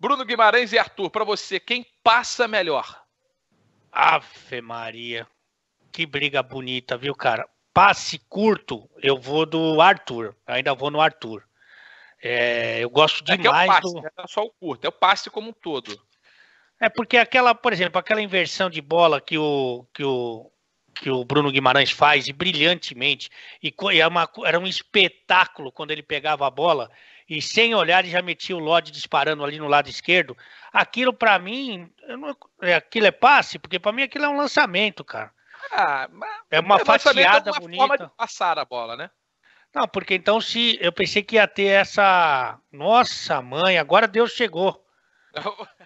Bruno Guimarães e Arthur, para você, quem passa melhor? Ave Maria. Que briga bonita, viu, cara? Passe curto, eu vou do Arthur. Ainda vou no Arthur. É, eu gosto é é demais é é passe, do. Né? Não é só o curto, é o passe como um todo. É porque aquela, por exemplo, aquela inversão de bola que o, que o, que o Bruno Guimarães faz e brilhantemente, e, e é uma, era um espetáculo quando ele pegava a bola e sem olhar e já metia o Lodge disparando ali no lado esquerdo. Aquilo para mim, não, é, aquilo é passe, porque para mim aquilo é um lançamento, cara. Ah, é uma fatiada é uma bonita. Forma de passar a bola, né? Não, porque então se eu pensei que ia ter essa, nossa mãe, agora Deus chegou.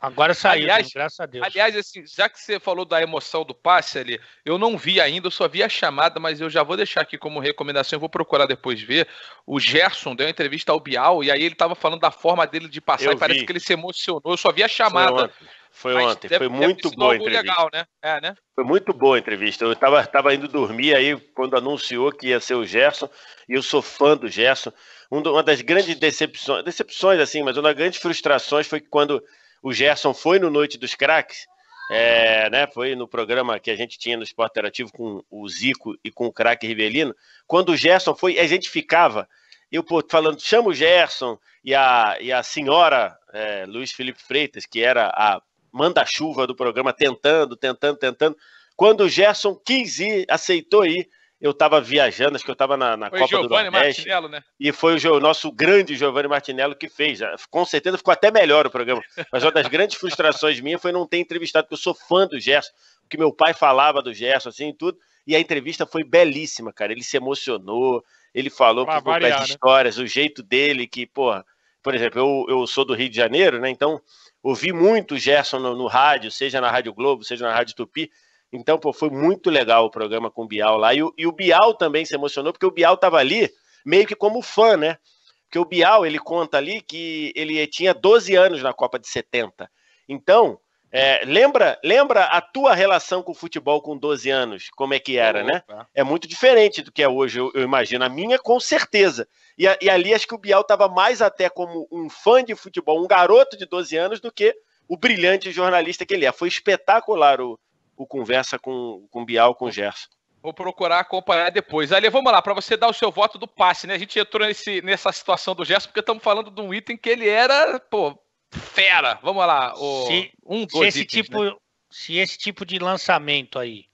Agora saiu, aliás, graças a Deus. Aliás, assim, já que você falou da emoção do passe ali, eu não vi ainda, eu só vi a chamada, mas eu já vou deixar aqui como recomendação, eu vou procurar depois ver. O Gerson deu uma entrevista ao Bial e aí ele estava falando da forma dele de passar eu e vi. parece que ele se emocionou. Eu só vi a chamada. Foi ontem, foi, ontem. Deve, foi muito boa a entrevista. Legal, né? É, né? Foi muito boa a entrevista. Eu estava tava indo dormir aí quando anunciou que ia ser o Gerson, e eu sou fã do Gerson. uma das grandes decepções, decepções assim, mas uma das grandes frustrações foi que quando o Gerson foi no Noite dos Cracks, é, né, foi no programa que a gente tinha no Esporte Interativo com o Zico e com o craque Rivelino. Quando o Gerson foi, a gente ficava, eu pô, falando, chama o Gerson e a, e a senhora é, Luiz Felipe Freitas, que era a manda-chuva do programa, tentando, tentando, tentando. Quando o Gerson quis ir, aceitou ir, eu estava viajando, acho que eu estava na, na Copa Giovani do Nordeste. Martinello, né? E foi o, nosso grande Giovanni Martinello que fez. Com certeza ficou até melhor o programa. Mas uma das grandes frustrações minha foi não ter entrevistado, porque eu sou fã do Gerson, que meu pai falava do Gerson, assim, e tudo. E a entrevista foi belíssima, cara. Ele se emocionou, ele falou com as né? histórias, o jeito dele, que, porra, por exemplo, eu, eu sou do Rio de Janeiro, né? Então, ouvi muito o Gerson no, no rádio, seja na Rádio Globo, seja na Rádio Tupi, então, pô, foi muito legal o programa com o Bial lá. E, e o Bial também se emocionou, porque o Bial estava ali meio que como fã, né? Porque o Bial, ele conta ali que ele tinha 12 anos na Copa de 70. Então, é, lembra, lembra a tua relação com o futebol com 12 anos, como é que era, né? É muito diferente do que é hoje, eu, eu imagino. A minha, com certeza. E, a, e ali acho que o Bial estava mais até como um fã de futebol, um garoto de 12 anos, do que o brilhante jornalista que ele é. Foi espetacular o, o conversa com, com o Bial, com o Gerson. Vou procurar acompanhar depois. Ali, vamos lá, para você dar o seu voto do passe, né? A gente entrou nesse, nessa situação do Gerson, porque estamos falando de um item que ele era, pô, fera. Vamos lá. O, se, um, se esse itens, tipo, né? se esse tipo de lançamento aí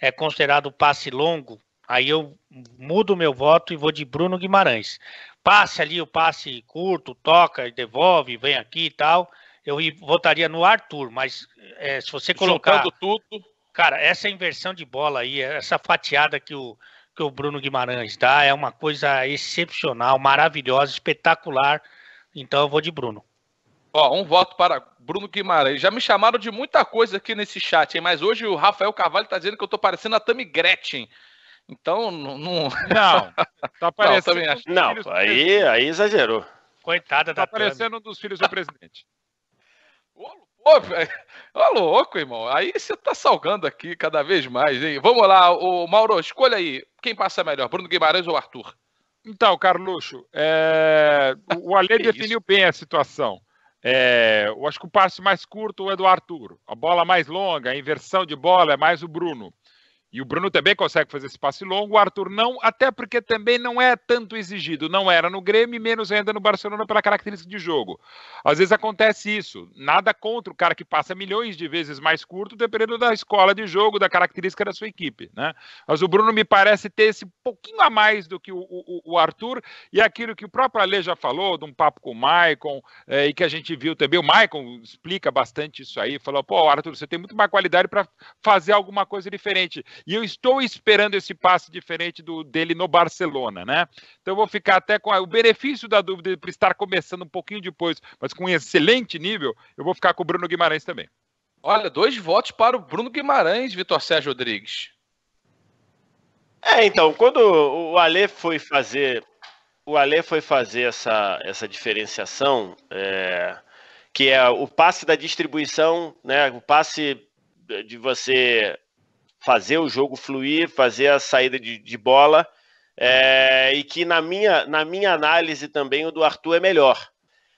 é considerado passe longo, aí eu mudo meu voto e vou de Bruno Guimarães. Passe ali, o passe curto, toca, devolve, vem aqui e tal eu votaria no Arthur, mas é, se você colocar. tudo. Cara, essa inversão de bola aí, essa fatiada que o, que o Bruno Guimarães dá, é uma coisa excepcional, maravilhosa, espetacular. Então eu vou de Bruno. Ó, um voto para Bruno Guimarães. Já me chamaram de muita coisa aqui nesse chat, hein? mas hoje o Rafael Carvalho está dizendo que eu estou parecendo a Tammy Gretchen. Então, não. Não, tá parecendo. Não, não aí, aí exagerou. Coitada tá da Tá parecendo um dos filhos do presidente. Ô, velho. Ô, louco, irmão. Aí você tá salgando aqui cada vez mais, hein? Vamos lá, o Mauro, escolha aí. Quem passa melhor, Bruno Guimarães ou Arthur? Então, Carluxo, é... o Alê definiu isso? bem a situação. É... Eu acho que o passe mais curto é do Arthur. A bola mais longa, a inversão de bola é mais o Bruno. E o Bruno também consegue fazer esse passe longo, o Arthur não, até porque também não é tanto exigido. Não era no Grêmio, menos ainda no Barcelona pela característica de jogo. Às vezes acontece isso. Nada contra o cara que passa milhões de vezes mais curto, dependendo da escola de jogo, da característica da sua equipe. Né? Mas o Bruno me parece ter esse pouquinho a mais do que o, o, o Arthur, e aquilo que o próprio Ale já falou, de um papo com o Maicon, é, e que a gente viu também. O Maicon explica bastante isso aí, falou: pô, Arthur, você tem muito mais qualidade para fazer alguma coisa diferente. E eu estou esperando esse passe diferente do dele no Barcelona, né? Então eu vou ficar até com a, o benefício da dúvida por estar começando um pouquinho depois, mas com um excelente nível, eu vou ficar com o Bruno Guimarães também. Olha, dois votos para o Bruno Guimarães, Vitor Sérgio Rodrigues. É, então, quando o Ale foi fazer o Ale foi fazer essa, essa diferenciação, é, que é o passe da distribuição, né, o passe de você fazer o jogo fluir, fazer a saída de, de bola. É, e que na minha, na minha análise também o do Arthur é melhor.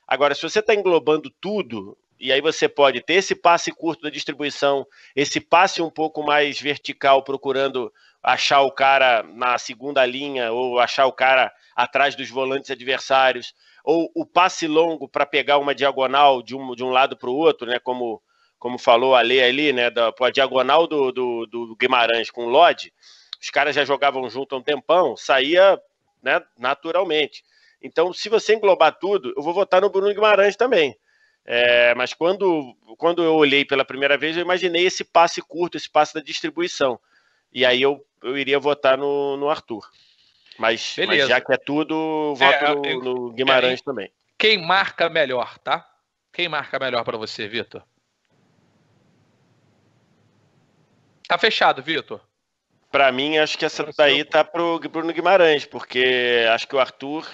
Agora, se você está englobando tudo, e aí você pode ter esse passe curto da distribuição, esse passe um pouco mais vertical, procurando achar o cara na segunda linha, ou achar o cara atrás dos volantes adversários, ou o passe longo para pegar uma diagonal de um, de um lado para o outro, né, como como falou a Lê ali, né, da a diagonal do, do, do Guimarães com o Lodge, os caras já jogavam junto há um tempão, saía né, naturalmente. Então, se você englobar tudo, eu vou votar no Bruno Guimarães também. É, mas quando, quando eu olhei pela primeira vez, eu imaginei esse passe curto, esse passe da distribuição. E aí eu, eu iria votar no, no Arthur. Mas, mas já que é tudo, voto é, eu, no, no, Guimarães é, também. Quem marca melhor, tá? Quem marca melhor para você, Vitor? Tá fechado, Vitor. Para mim, acho que essa daí tá pro Bruno Guimarães, porque acho que o Arthur,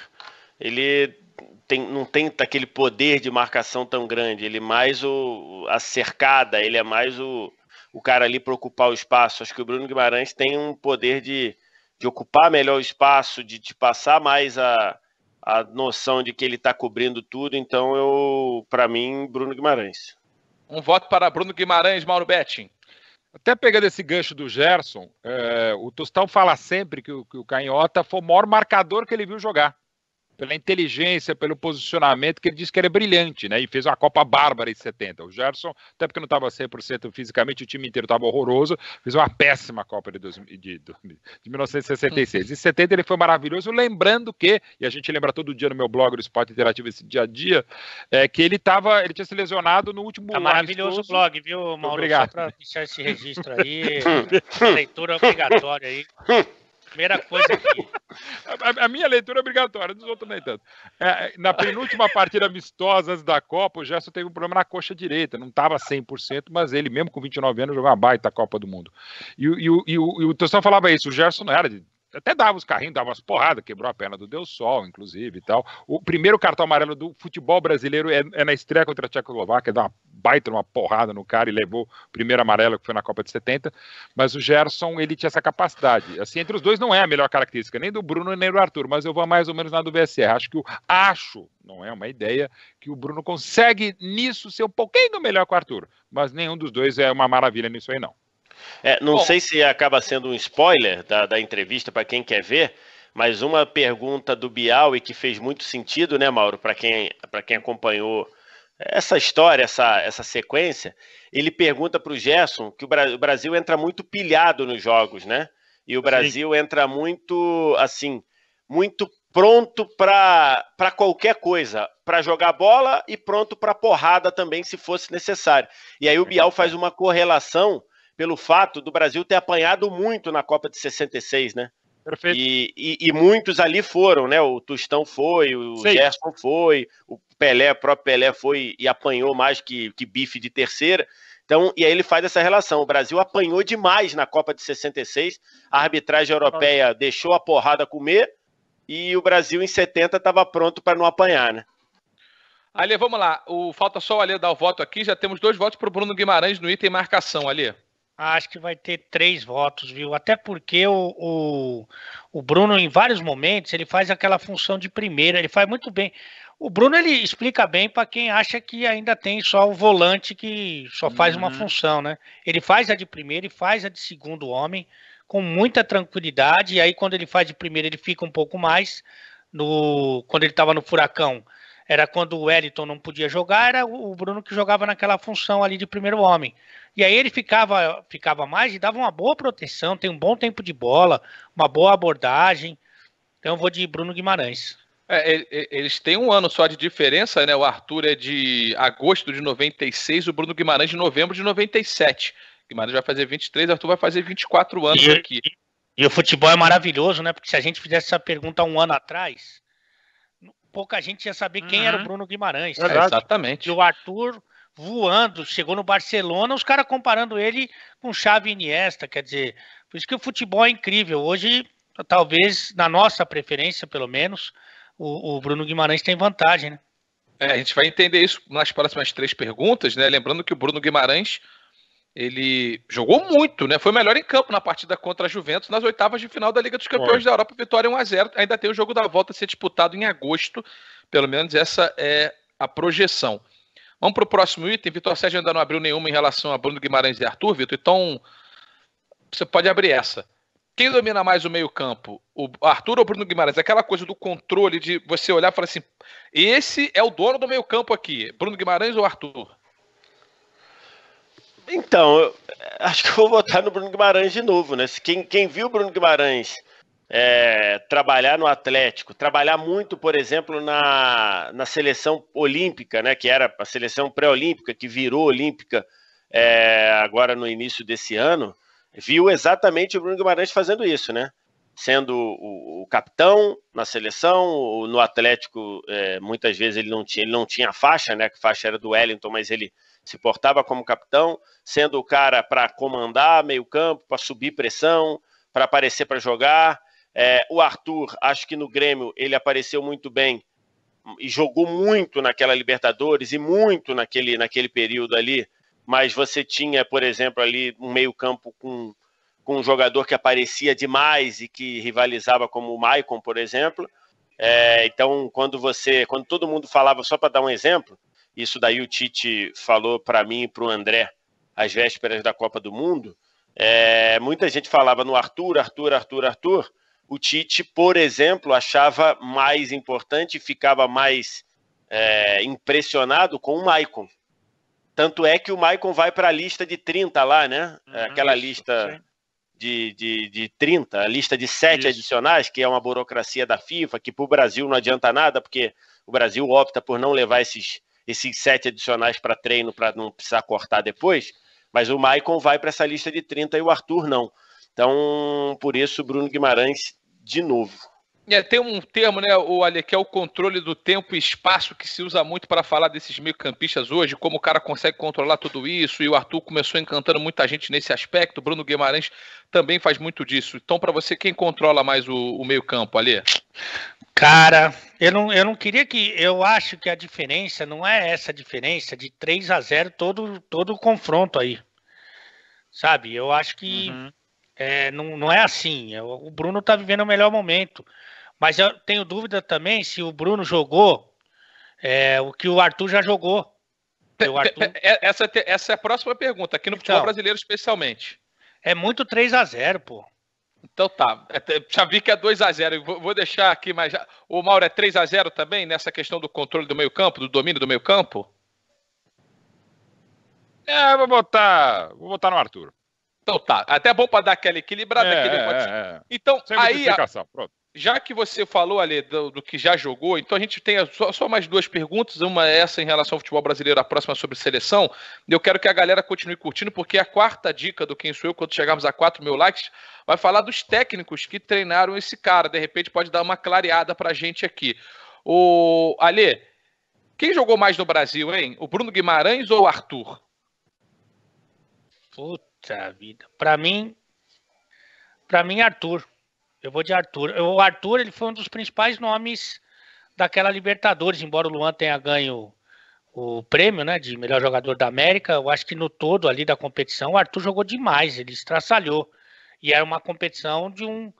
ele tem, não tem aquele poder de marcação tão grande. Ele é mais o, a cercada, ele é mais o, o cara ali para ocupar o espaço. Acho que o Bruno Guimarães tem um poder de, de ocupar melhor o espaço, de, de passar mais a, a noção de que ele está cobrindo tudo. Então, eu, para mim, Bruno Guimarães. Um voto para Bruno Guimarães, Mauro Betting. Até pegando esse gancho do Gerson, é, o Tostão fala sempre que o, que o Canhota foi o maior marcador que ele viu jogar pela inteligência, pelo posicionamento, que ele disse que era brilhante, né? E fez uma Copa Bárbara em 70. O Gerson, até porque não estava 100% fisicamente, o time inteiro estava horroroso, fez uma péssima Copa de, 2000, de, de 1966. Em 70 ele foi maravilhoso, lembrando que, e a gente lembra todo dia no meu blog, o Esporte Interativo, esse dia a dia, é, que ele tava, ele tinha se lesionado no último tá maravilhoso o blog, viu, Mauro? Obrigado. Só para deixar esse registro aí, leitura obrigatória aí. Primeira coisa aqui. A, a, minha leitura é obrigatória, dos outros nem tanto. É, na penúltima partida amistosa da Copa, o Gerson teve um problema na coxa direita. Não estava 100%, mas ele, mesmo com 29 anos, jogou uma baita Copa do Mundo. E, e, e, e o, e o, o falava isso: o Gerson não era de até dava os carrinhos, dava umas porradas, quebrou a perna do Deus Sol, inclusive e tal. O primeiro cartão amarelo do futebol brasileiro é, é na estreia contra a Tchecoslováquia, dá uma baita, uma porrada no cara e levou o primeiro amarelo que foi na Copa de 70. Mas o Gerson, ele tinha essa capacidade. Assim, entre os dois não é a melhor característica, nem do Bruno nem do Arthur, mas eu vou mais ou menos na do VSR. Acho que o acho, não é uma ideia, que o Bruno consegue nisso ser um pouquinho melhor que o Arthur. Mas nenhum dos dois é uma maravilha nisso aí, não. É, não Bom, sei se acaba sendo um spoiler da, da entrevista para quem quer ver, mas uma pergunta do Bial e que fez muito sentido, né, Mauro, para quem, quem acompanhou essa história, essa, essa sequência, ele pergunta para o Gerson que o Brasil entra muito pilhado nos jogos, né? E o Brasil Sim. entra muito, assim, muito pronto para qualquer coisa, para jogar bola e pronto para porrada também, se fosse necessário. E aí o Bial faz uma correlação pelo fato do Brasil ter apanhado muito na Copa de 66, né? Perfeito. E, e, e muitos ali foram, né? O Tostão foi, o Sei. Gerson foi, o Pelé, o próprio Pelé foi e apanhou mais que, que bife de terceira. Então, e aí ele faz essa relação. O Brasil apanhou demais na Copa de 66, a arbitragem europeia deixou a porrada comer e o Brasil em 70 estava pronto para não apanhar, né? Ali, vamos lá. O, falta só o Alê dar o voto aqui. Já temos dois votos para o Bruno Guimarães no item marcação, Ali acho que vai ter três votos, viu? Até porque o, o, o, Bruno, em vários momentos, ele faz aquela função de primeira, ele faz muito bem. O Bruno, ele explica bem para quem acha que ainda tem só o volante que só faz uhum. uma função, né? Ele faz a de primeiro e faz a de segundo homem com muita tranquilidade, e aí quando ele faz de primeiro, ele fica um pouco mais. No, quando ele estava no Furacão, era quando o Wellington não podia jogar, era o Bruno que jogava naquela função ali de primeiro homem. E aí ele ficava, ficava mais e dava uma boa proteção, tem um bom tempo de bola, uma boa abordagem. Então eu vou de Bruno Guimarães. É, eles têm um ano só de diferença, né? O Arthur é de agosto de 96, o Bruno Guimarães de novembro de 97. Guimarães vai fazer 23, Arthur vai fazer 24 anos e, aqui. E, e o futebol é maravilhoso, né? Porque se a gente fizesse essa pergunta um ano atrás, pouca gente ia saber quem uhum. era o uhum. Bruno Guimarães. É, exatamente. E o Arthur voando, chegou no Barcelona, os caras comparando ele com Xavi Iniesta, quer dizer, por isso que o futebol é incrível. Hoje, talvez, na nossa preferência, pelo menos, o, o Bruno Guimarães tem vantagem, né? É, a gente vai entender isso nas próximas três perguntas, né? Lembrando que o Bruno Guimarães ele jogou muito, né? Foi melhor em campo na partida contra a Juventus nas oitavas de final da Liga dos Campeões da Europa, vitória 1 a 0. Ainda tem o jogo da volta a ser disputado em agosto, pelo menos essa é a projeção. Vamos para o próximo item. Vitor Sérgio ainda não abriu nenhuma em relação a Bruno Guimarães e Arthur, Vitor. Então, você pode abrir essa. Quem domina mais o meio-campo? O Arthur ou o Bruno Guimarães? É aquela coisa do controle de você olhar e falar assim: esse é o dono do meio-campo aqui, Bruno Guimarães ou Arthur? Então, eu acho que eu vou votar no Bruno Guimarães de novo, né? Quem, quem viu o Bruno Guimarães é, trabalhar no Atlético, trabalhar muito, por exemplo, na, na seleção olímpica, né? Que era a seleção pré-olímpica, que virou olímpica é, agora no início desse ano, viu exatamente o Bruno Guimarães fazendo isso, né? Sendo o, o capitão na seleção, no Atlético, é, muitas vezes ele não tinha, ele não tinha faixa, né? Que faixa era do Wellington, mas ele se portava como capitão, sendo o cara para comandar meio-campo, para subir pressão, para aparecer para jogar. É, o Arthur, acho que no Grêmio ele apareceu muito bem e jogou muito naquela Libertadores e muito naquele, naquele período ali. Mas você tinha, por exemplo, ali um meio-campo com, com um jogador que aparecia demais e que rivalizava como o Maicon, por exemplo. É, então, quando você, quando todo mundo falava, só para dar um exemplo, isso daí o Tite falou para mim e para o André às vésperas da Copa do Mundo. É, muita gente falava no Arthur, Arthur, Arthur, Arthur. O Tite, por exemplo, achava mais importante e ficava mais é, impressionado com o Maicon. Tanto é que o Maicon vai para né? uhum, é, a lista de 30 lá, né? Uhum, Aquela isso, lista de, de, de 30, a lista de 7 isso. adicionais, que é uma burocracia da FIFA, que para o Brasil não adianta nada, porque o Brasil opta por não levar esses esses sete adicionais para treino para não precisar cortar depois, mas o Maicon vai para essa lista de 30 e o Arthur não. Então, por isso, Bruno Guimarães de novo. É, tem um termo, né, o Ali, que é o controle do tempo e espaço que se usa muito para falar desses meio-campistas hoje, como o cara consegue controlar tudo isso, e o Arthur começou encantando muita gente nesse aspecto, Bruno Guimarães também faz muito disso. Então, para você, quem controla mais o, o meio-campo, Ali? Cara, eu não, eu não queria que. Eu acho que a diferença não é essa diferença de 3 a 0 todo, todo o confronto aí. Sabe? Eu acho que uhum. é, não, não é assim. O Bruno tá vivendo o melhor momento. Mas eu tenho dúvida também se o Bruno jogou é, o que o Arthur já jogou. Arthur... É, essa, é essa é a próxima pergunta, aqui no então, futebol brasileiro especialmente. É muito 3 a 0 pô. Então tá, é, já vi que é 2x0. Vou deixar aqui, mais. o Mauro é 3x0 também nessa questão do controle do meio-campo, do domínio do meio-campo? É, vou botar, vou botar no Arthur. Então tá, até bom para dar aquela equilibrada. É, aquele... é, é. Então, Sem aí. Pronto já que você falou, ali do, do, que já jogou, então a gente tem só, só, mais duas perguntas. Uma é essa em relação ao futebol brasileiro, a próxima é sobre seleção. Eu quero que a galera continue curtindo, porque é a quarta dica do Quem Sou Eu, quando chegarmos a 4 mil likes, vai falar dos técnicos que treinaram esse cara. De repente pode dar uma clareada a gente aqui. O Alê, quem jogou mais no Brasil, hein? O Bruno Guimarães ou o Arthur? Puta vida. Para mim, para mim, Arthur. Eu vou de Arthur. O Arthur ele foi um dos principais nomes daquela Libertadores, embora o Luan tenha ganho o prêmio né, de melhor jogador da América. Eu acho que no todo ali da competição, o Arthur jogou demais, ele estraçalhou. E era uma competição de um,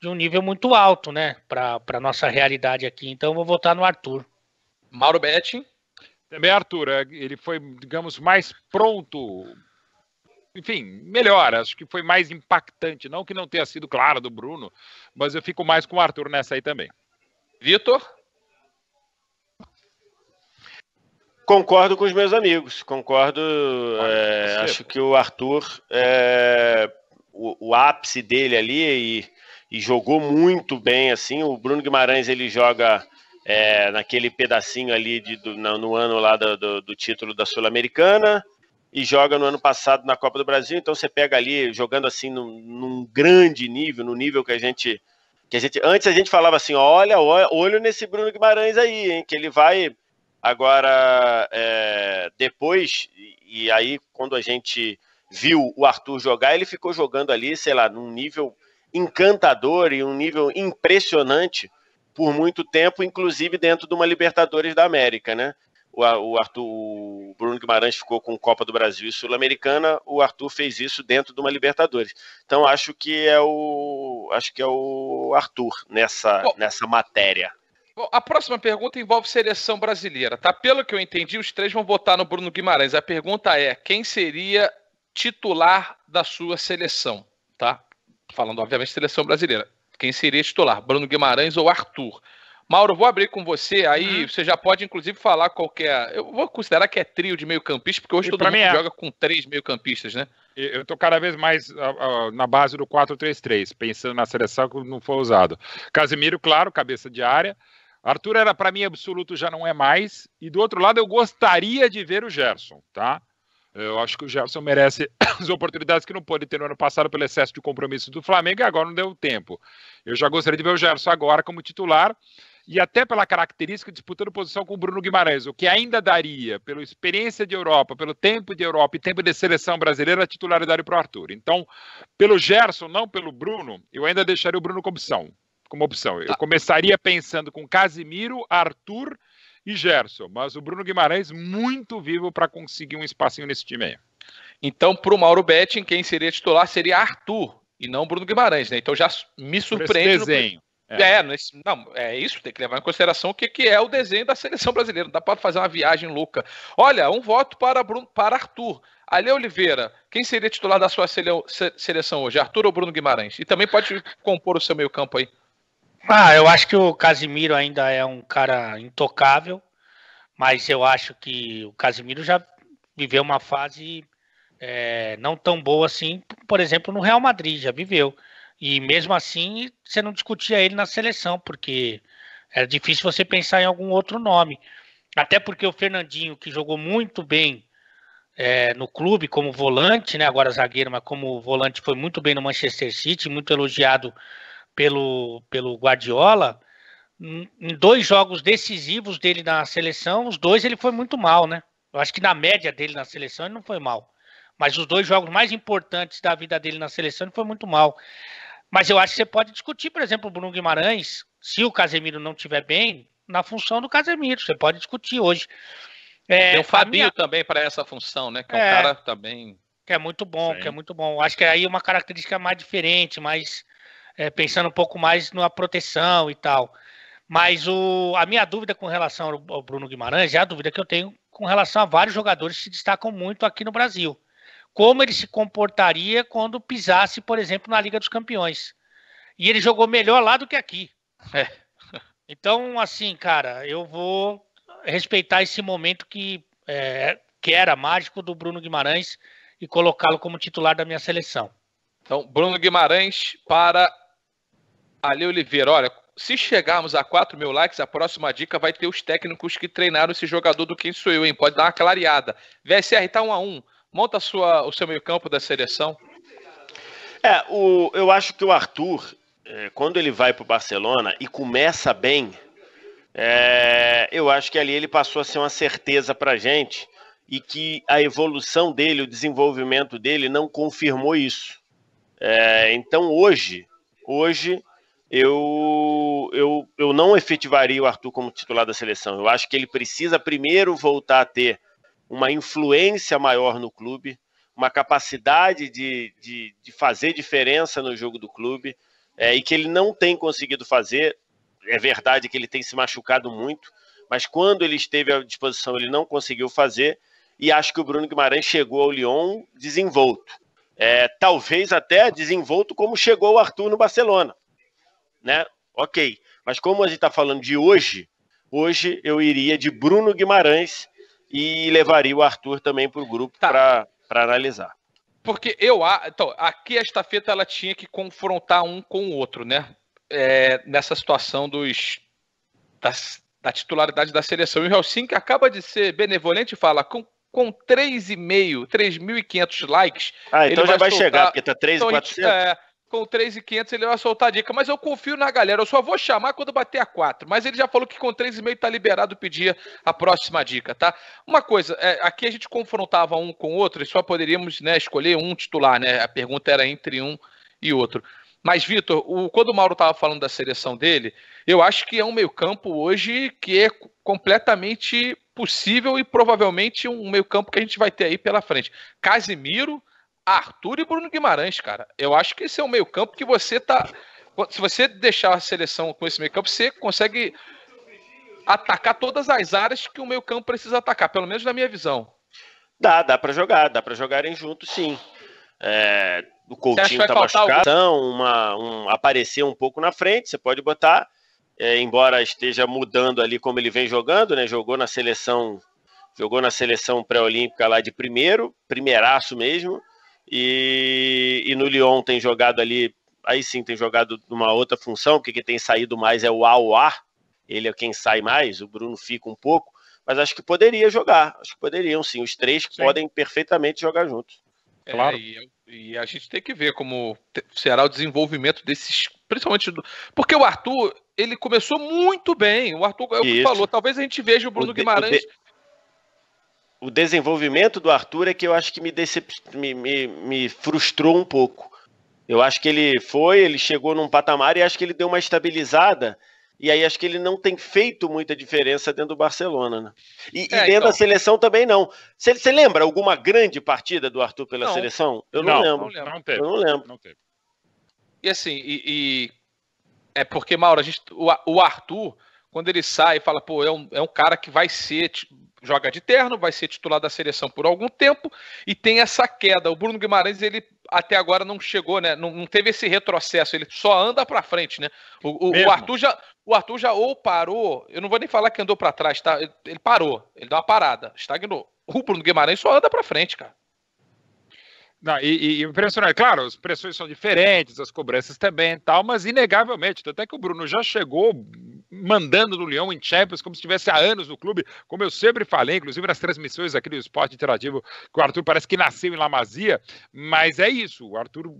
de um nível muito alto, né, para a nossa realidade aqui. Então eu vou votar no Arthur. Mauro Betting. Também Arthur, é, ele foi, digamos, mais pronto enfim, melhor. Acho que foi mais impactante. Não que não tenha sido clara do Bruno, mas eu fico mais com o Arthur nessa aí também. Vitor? Concordo com os meus amigos. Concordo. É, acho que o Arthur, é, o, o, ápice dele ali e, e, jogou muito bem. Assim, o Bruno Guimarães ele joga é, naquele pedacinho ali de, do, no, no, ano lá do, do, do título da Sul-Americana e joga no ano passado na Copa do Brasil. Então você pega ali jogando assim num, num grande nível, no nível que a gente que a gente antes a gente falava assim, olha, olho nesse Bruno Guimarães aí, hein, que ele vai agora é, depois e aí quando a gente viu o Arthur jogar, ele ficou jogando ali, sei lá, num nível encantador e um nível impressionante por muito tempo, inclusive dentro de uma Libertadores da América, né? o, Arthur, o Bruno Guimarães ficou com Copa do Brasil e Sul-Americana, o Arthur fez isso dentro de uma Libertadores. Então acho que é o acho que é o Arthur nessa, Bom, nessa matéria. Bom, a próxima pergunta envolve seleção brasileira, tá? Pelo que eu entendi, os três vão votar no Bruno Guimarães. A pergunta é: quem seria titular da sua seleção, tá? Falando obviamente seleção brasileira. Quem seria titular? Bruno Guimarães ou Arthur? Mauro, vou abrir com você, aí uhum. você já pode, inclusive, falar qualquer. É, eu vou considerar que é trio de meio-campista, porque hoje e todo mundo é... joga com três meio-campistas, né? Eu estou cada vez mais uh, uh, na base do 4-3-3, pensando na seleção que não foi usado. Casimiro, claro, cabeça de área. Arthur era para mim absoluto, já não é mais. E do outro lado, eu gostaria de ver o Gerson, tá? Eu acho que o Gerson merece as oportunidades que não pôde ter no ano passado pelo excesso de compromisso do Flamengo e agora não deu tempo. Eu já gostaria de ver o Gerson agora como titular e até pela característica disputando posição com o Bruno Guimarães, o que ainda daria, pela experiência de Europa, pelo tempo de Europa e tempo de seleção brasileira, a titularidade para o Arthur. Então, pelo Gerson, não pelo Bruno, eu ainda deixaria o Bruno como opção. Como opção. Eu tá. começaria pensando com Casimiro, Arthur e Gerson, mas o Bruno Guimarães muito vivo para conseguir um espacinho nesse time aí. Então, para o Mauro Betting, quem seria titular seria Arthur e não Bruno Guimarães, né? Então já me surpreende. Por esse desenho. No... É, é nesse, não, é isso, tem que levar em consideração o que, que é o desenho da seleção brasileira. Não dá para fazer uma viagem louca. Olha, um voto para, Bruno, para Arthur. Ale Oliveira, quem seria titular da sua seleção hoje? Arthur ou Bruno Guimarães? E também pode compor o seu meio-campo aí. Ah, eu acho que o Casimiro ainda é um cara intocável, mas eu acho que o Casimiro já viveu uma fase é, não tão boa assim, por exemplo, no Real Madrid, já viveu. E mesmo assim, você não discutia ele na seleção, porque era difícil você pensar em algum outro nome. Até porque o Fernandinho, que jogou muito bem é, no clube como volante, né? Agora zagueiro, mas como volante foi muito bem no Manchester City, muito elogiado pelo, pelo Guardiola. Em dois jogos decisivos dele na seleção, os dois ele foi muito mal, né? Eu acho que na média dele na seleção ele não foi mal. Mas os dois jogos mais importantes da vida dele na seleção ele foi muito mal. Mas eu acho que você pode discutir, por exemplo, o Bruno Guimarães, se o Casemiro não estiver bem, na função do Casemiro. Você pode discutir hoje. É, Tem o Fabinho minha... também para essa função, né? Que é, é um cara também. Tá que é muito bom, Sim. que é muito bom. Acho que aí é uma característica mais diferente, mas é, pensando um pouco mais na proteção e tal. Mas o, a minha dúvida com relação ao Bruno Guimarães é a dúvida que eu tenho com relação a vários jogadores que se destacam muito aqui no Brasil como ele se comportaria quando pisasse, por exemplo, na Liga dos Campeões. E ele jogou melhor lá do que aqui. É. Então, assim, cara, eu vou respeitar esse momento que, é, que era mágico do Bruno Guimarães e colocá-lo como titular da minha seleção. Então, Bruno Guimarães para Ali Oliveira. Olha, se chegarmos a 4 mil likes, a próxima dica vai ter os técnicos que treinaram esse jogador do Quem Sou Eu, hein? Pode dar uma clareada. VSR tá 1 a 1 Monta sua, o seu meio-campo da seleção. É, o, eu acho que o Arthur, é, quando ele vai para o Barcelona e começa bem, é, eu acho que ali ele passou a ser uma certeza para gente e que a evolução dele, o desenvolvimento dele, não confirmou isso. É, então hoje, hoje eu, eu, eu não efetivaria o Arthur como titular da seleção. Eu acho que ele precisa primeiro voltar a ter uma influência maior no clube, uma capacidade de, de, de fazer diferença no jogo do clube, é, e que ele não tem conseguido fazer. É verdade que ele tem se machucado muito, mas quando ele esteve à disposição, ele não conseguiu fazer. E acho que o Bruno Guimarães chegou ao Lyon desenvolto. É, talvez até desenvolto como chegou o Arthur no Barcelona. Né? Ok. Mas como a gente está falando de hoje, hoje eu iria de Bruno Guimarães e levaria o Arthur também para o grupo tá. para analisar. Porque eu. Então, aqui esta feta ela tinha que confrontar um com o outro, né? É, nessa situação dos. da titularidade da seleção. E o Helsinki acaba de ser benevolente e fala: com, com 3,5, 3.500 likes. Ah, então já vai soltar... chegar, porque tá 3.400. Então, com 3,500 ele vai soltar a dica. Mas eu confio na galera. Eu só vou chamar quando bater a 4. Mas ele já falou que com 3,5 tá liberado pedir a próxima dica, tá? Uma coisa, é, aqui a gente confrontava um com o outro e só poderíamos né, escolher um titular, né? A pergunta era entre um e outro. Mas, Vitor, o, quando o Mauro tava falando da seleção dele, eu acho que é um meio-campo hoje que é completamente possível e provavelmente um meio-campo que a gente vai ter aí pela frente. Casimiro Arthur e Bruno Guimarães, cara. Eu acho que esse é o meio-campo que você tá. Se você deixar a seleção com esse meio-campo, você consegue atacar todas as áreas que o meio-campo precisa atacar, pelo menos na minha visão. Dá, dá para jogar, dá para jogarem juntos, sim. É, o Coutinho tá machucado, algum... uma, um, aparecer um pouco na frente, você pode botar, é, embora esteja mudando ali como ele vem jogando, né? Jogou na seleção, jogou na seleção pré-olímpica lá de primeiro, primeiraço mesmo. E, e no Lyon tem jogado ali, aí sim tem jogado numa outra função, O que tem saído mais é o Aouar, ele é quem sai mais, o Bruno fica um pouco, mas acho que poderia jogar, acho que poderiam sim, os três sim. podem perfeitamente jogar juntos. É, claro. E, é e, a gente tem que ver como será o desenvolvimento desses, principalmente do, porque o Arthur ele começou muito bem. O Arthur é o que falou. Talvez a gente veja o Bruno o Guimarães. o de, o desenvolvimento do Arthur é que eu acho que me, decep... me, me, me frustrou um pouco. Eu acho que ele foi, ele chegou num patamar e acho que ele deu uma estabilizada. E aí acho que ele não tem feito muita diferença dentro do Barcelona, né? E, é, e dentro então... da seleção também não. Você, lembra alguma grande partida do Arthur pela não. seleção? Eu não, não lembro. Não, lembro. não teve. Eu não lembro. Não teve. E assim, e, e... é porque, Mauro, a gente, o, o, Arthur, quando ele sai, fala, pô, é um, é um cara que vai ser joga de terno, vai ser titular da seleção por algum tempo e tem essa queda. O Bruno Guimarães, ele até agora não chegou, né? Não, não teve esse retrocesso, ele só anda para frente, né? O, o, o, Arthur já, o Arthur já ou parou, eu não vou nem falar que andou para trás, tá? Ele, ele, parou, ele dá uma parada, estagnou. O Bruno Guimarães só anda para frente, cara. Não, e, e impressionante, claro, as pressões são diferentes, as cobranças também e tal, mas inegavelmente, até que o Bruno já chegou mandando no Leão em Champions, como se estivesse há anos no clube, como eu sempre falei, inclusive nas transmissões aqui do Esporte Interativo, que o Arthur parece que nasceu em Lamazia, mas é isso, o Arthur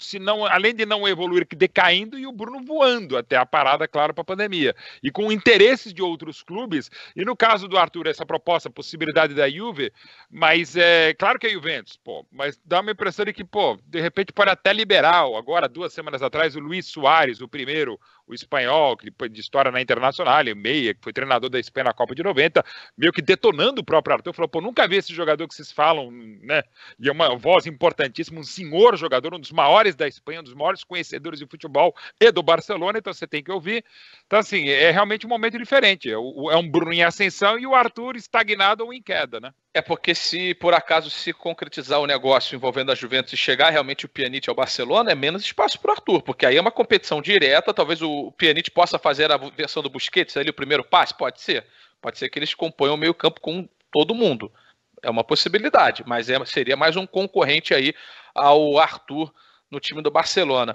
se não, além de não evoluir, decaindo e o Bruno voando até a parada, claro, para a pandemia. E com interesses de outros clubes, e no caso do Arthur, essa proposta, possibilidade da Juve, mas é claro que é Juventus, pô, mas dá uma impressão de que, pô, de repente pode até liberar, agora, duas semanas atrás, o Luiz Soares, o primeiro, o espanhol, que depois de história na Internacional, meia, que foi treinador da Espanha na Copa de 90, meio que detonando o próprio Arthur, falou, pô, nunca vi esse jogador que vocês falam, né, e é uma voz importantíssima, um senhor jogador, um dos maiores da Espanha, um dos maiores conhecedores de futebol e do Barcelona, então você tem que ouvir. Então, assim, é realmente um momento diferente, é, é um Bruno em ascensão e o Arthur estagnado ou em queda, né? É porque se por acaso se concretizar o negócio envolvendo a Juventus e chegar realmente o Pjanic ao Barcelona, é menos espaço para o Arthur, porque aí é uma competição direta, talvez o Pjanic possa fazer a versão do Busquets ali, o primeiro passe, pode ser. Pode ser que eles componham o meio campo com todo mundo. É uma possibilidade, mas é, seria mais um concorrente aí ao Arthur no time do Barcelona.